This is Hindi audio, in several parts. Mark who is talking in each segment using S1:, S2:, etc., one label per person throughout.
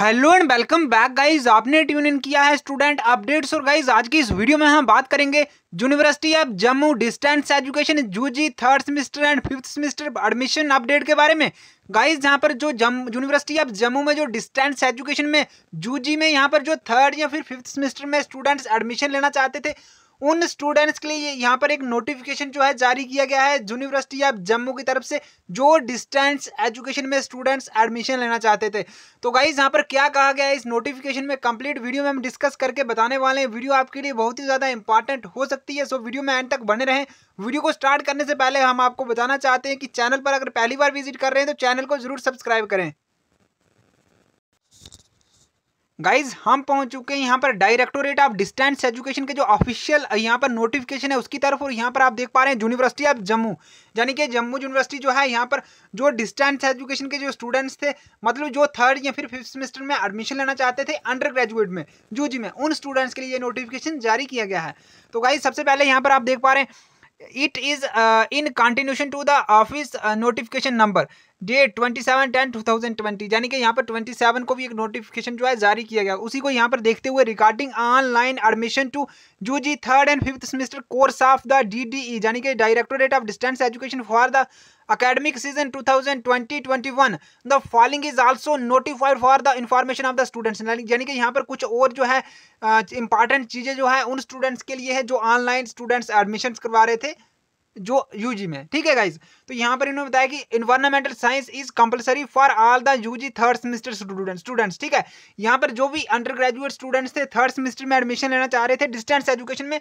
S1: hello and welcome back guys आपने ट्यून इन किया है स्टूडेंट अपडेट्स और गाइस आज की इस वीडियो में हम बात करेंगे university of Jammu distance education जी third semester and fifth semester admission update के बारे में गाइस यहाँ पर जो जम यूनिवर्सिटी ऑफ जम्मू में जो डिस्टेंस एजुकेशन में जू में यहाँ पर जो थर्ड या फिर फिफ्थ सेमेस्टर में स्टूडेंट्स एडमिशन लेना चाहते थे उन स्टूडेंट्स के लिए यहाँ पर एक नोटिफिकेशन जो है जारी किया गया है यूनिवर्सिटी ऑफ जम्मू की तरफ से जो डिस्टेंस एजुकेशन में स्टूडेंट्स एडमिशन लेना चाहते थे तो गाइज यहाँ पर क्या कहा गया है इस नोटिफिकेशन में कंप्लीट वीडियो में हम डिस्कस करके बताने वाले हैं वीडियो आपके लिए बहुत ही ज़्यादा इंपॉर्टेंट हो सकती है सो वीडियो में एंड तक बने रहें वीडियो को स्टार्ट करने से पहले हम आपको बताना चाहते हैं कि चैनल पर अगर पहली बार विजिट कर रहे हैं तो चैनल को जरूर सब्सक्राइब करें गाइज हम पहुंच चुके हैं यहाँ पर डायरेक्टोरेट ऑफ डिस्टेंस एजुकेशन के जो ऑफिशियल यहाँ पर नोटिफिकेशन है उसकी तरफ और यहाँ पर आप देख पा रहे हैं यूनिवर्सिटी ऑफ जम्मू यानी कि जम्मू यूनिवर्सिटी जो है यहाँ पर जो डिस्टेंस एजुकेशन के जो स्टूडेंट्स थे मतलब जो थर्ड या फिर फिफ्थ सेमेस्टर में एडमिशन लेना चाहते थे अंडर ग्रेजुएट में यू में उन स्टूडेंट्स के लिए नोटिफिकेशन जारी किया गया है तो गाइज सबसे पहले यहाँ पर आप देख पा रहे हैं it is in continuation to the office notification number date twenty seven ten two thousand twenty यानी कि यहाँ पर ट्वेंटी सेवन को भी एक नोटिफिकेशन जो है जारी किया गया उसी को यहाँ पर देखते हुए regarding online admission to U G third and fifth semester course of the D D E यानी कि directorate of distance education for the thousand twenty 2020-21 the following is also notified for the information of the students यानी कि यहाँ पर कुछ और जो है इंपॉर्टेंट चीज़ें जो है उन स्टूडेंट्स के लिए है जो ऑनलाइन स्टूडेंट्स एडमिशन करवा रहे थे जो यूजी में ठीक है गाइज तो यहाँ पर इन्होंने बताया कि environmental science is compulsory for all the UG third semester student students ठीक है यहाँ पर जो भी अंडर ग्रेजुएट स्टूडेंट्स थे थर्ड सेमेस्टर में एडमिशन लेना चाह रहे थे डिस्टेंस एजुकेशन में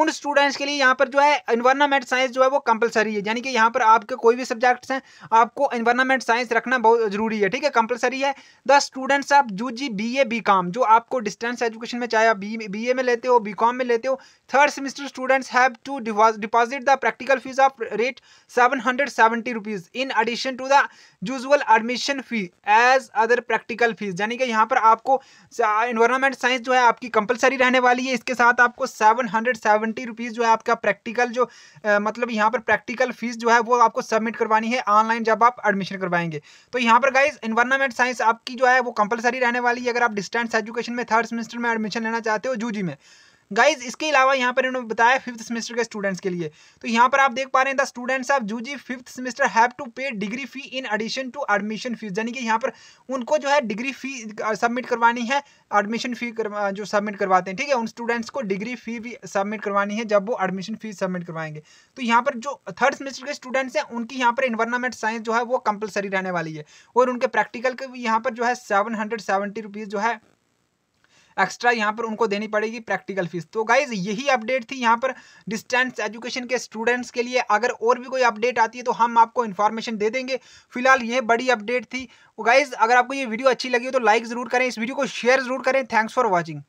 S1: उन स्टूडेंट्स के लिए यहाँ पर जो है इन्वायरमेंट साइंस जो है वो कंपलसरी है यानी कि यहाँ पर आपके कोई भी सब्जेक्ट्स हैं आपको इन्वायरमेंट साइंस रखना बहुत जरूरी है ठीक है कंपलसरी है the students of U G B A B com जो आपको डिस्टेंस एजुकेशन में चाहे आप बी ए में लेते हो बी में लेते हो third semester students have to deposit the practical fees of rate seven hundred seventy rupees in addition to the usual admission fee as other practical fees यानी कि यहाँ पर आपको इन्वायरमेंट साइंस जो है आपकी कंपलसरी रहने वाली है इसके साथ आपको सेवन हंड्रेड सेवेंटी रुपीज जो है आपका प्रैक्टिकल जो आ, मतलब यहाँ पर प्रैक्टिकल फीस जो है वो आपको सबमिट करवानी है ऑनलाइन जब आप एडमिशन करवाएंगे तो यहाँ पर गाइज इन्वायरमेंट साइंस आपकी जो है वो कंपलसरी रहने वाली है अगर आप डिस्टेंस एजुकेशन में थर्ड सेमेस्टर में एडमिशन लेना चाहते हो जू में गाइज इसके अलावा यहाँ पर इन्होंने बताया फिफ्थ सेमेस्टर के स्टूडेंट्स के लिए तो यहाँ पर आप देख पा रहे हैं the students of UG fifth semester have to pay degree fee in addition to admission fees यानी कि यहाँ पर उनको जो है डिग्री फी सबमिट करवानी है एडमिशन फी कर, जो सबमिट करवाते हैं ठीक है उन स्टूडेंट्स को डिग्री फी भी सबमिट करवानी है जब वो एडमिशन फीस सबमिट करवाएंगे तो यहाँ पर जो थर्ड सेमेस्टर के स्टूडेंट्स हैं उनकी यहाँ पर इन्वायरमेंट साइंस जो है वो कंपलसरी रहने वाली है और उनके प्रैक्टिकल के भी यहाँ पर जो है सेवन हंड्रेड सेवेंटी रुपीज़ जो है एक्स्ट्रा यहाँ पर उनको देनी पड़ेगी प्रैक्टिकल फीस तो गाइज यही अपडेट थी यहाँ पर डिस्टेंस एजुकेशन के स्टूडेंट्स के लिए अगर और भी कोई अपडेट आती है तो हम आपको इन्फॉर्मेशन दे देंगे फिलहाल ये बड़ी अपडेट थी गाइज तो अगर आपको ये वीडियो अच्छी लगी हो तो लाइक ज़रूर करें इस वीडियो को शेयर ज़रूर करें थैंक्स फॉर वॉचिंग